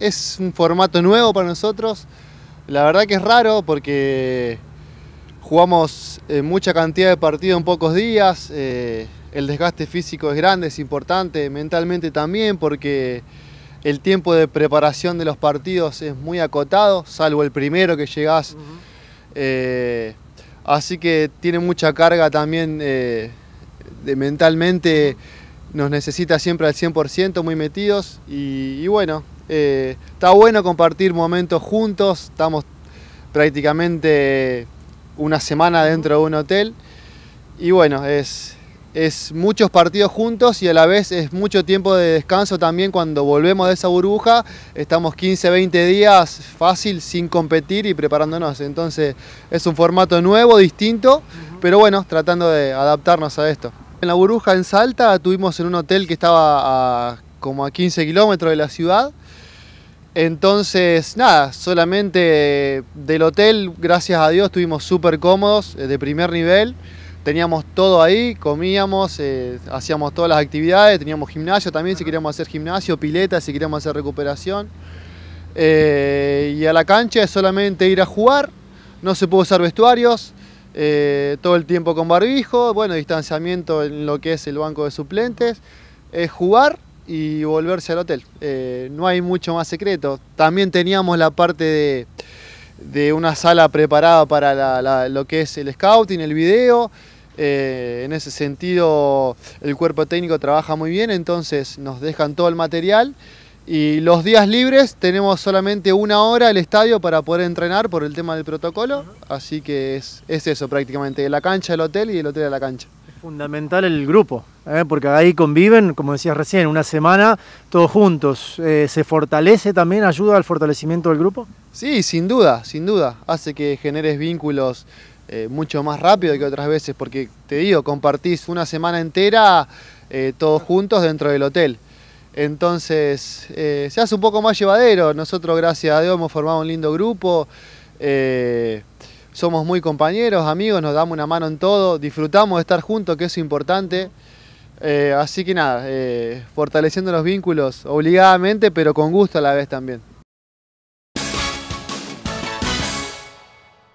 Es un formato nuevo para nosotros. La verdad que es raro porque jugamos eh, mucha cantidad de partidos en pocos días. Eh, el desgaste físico es grande, es importante, mentalmente también, porque el tiempo de preparación de los partidos es muy acotado, salvo el primero que llegás. Eh, así que tiene mucha carga también de mentalmente nos necesita siempre al 100%, muy metidos y bueno, eh, está bueno compartir momentos juntos, estamos prácticamente una semana dentro de un hotel y bueno, es, es muchos partidos juntos y a la vez es mucho tiempo de descanso también cuando volvemos de esa burbuja, estamos 15, 20 días fácil sin competir y preparándonos, entonces es un formato nuevo, distinto, pero bueno, tratando de adaptarnos a esto. En la burbuja en Salta tuvimos en un hotel que estaba como a 15 kilómetros de la ciudad, entonces, nada, solamente del hotel, gracias a Dios, estuvimos súper cómodos, eh, de primer nivel. Teníamos todo ahí, comíamos, eh, hacíamos todas las actividades, teníamos gimnasio también, si queríamos hacer gimnasio, pileta, si queríamos hacer recuperación. Eh, y a la cancha es solamente ir a jugar, no se pudo usar vestuarios, todo el tiempo con barbijo, bueno, distanciamiento en lo que es el banco de suplentes, es jugar y volverse al hotel. Eh, no hay mucho más secreto. También teníamos la parte de, una sala preparada para lo que es el scouting, el video. Eh, en ese sentido, el cuerpo técnico trabaja muy bien, entonces nos dejan todo el material. Y los días libres tenemos solamente una hora al estadio para poder entrenar por el tema del protocolo. Así que es, es eso prácticamente, la cancha del hotel y el hotel de la cancha. Fundamental el grupo, ¿eh? porque ahí conviven, como decías recién, una semana todos juntos. Eh, ¿Se fortalece también, ayuda al fortalecimiento del grupo? Sí, sin duda, sin duda. Hace que generes vínculos eh, mucho más rápido que otras veces, porque te digo, compartís una semana entera todos juntos dentro del hotel. Entonces se hace un poco más llevadero. Nosotros, gracias a Dios, hemos formado un lindo grupo somos muy compañeros, amigos, nos damos una mano en todo, disfrutamos de estar juntos, que es importante. Eh, así que nada, eh, fortaleciendo los vínculos obligadamente, pero con gusto a la vez también.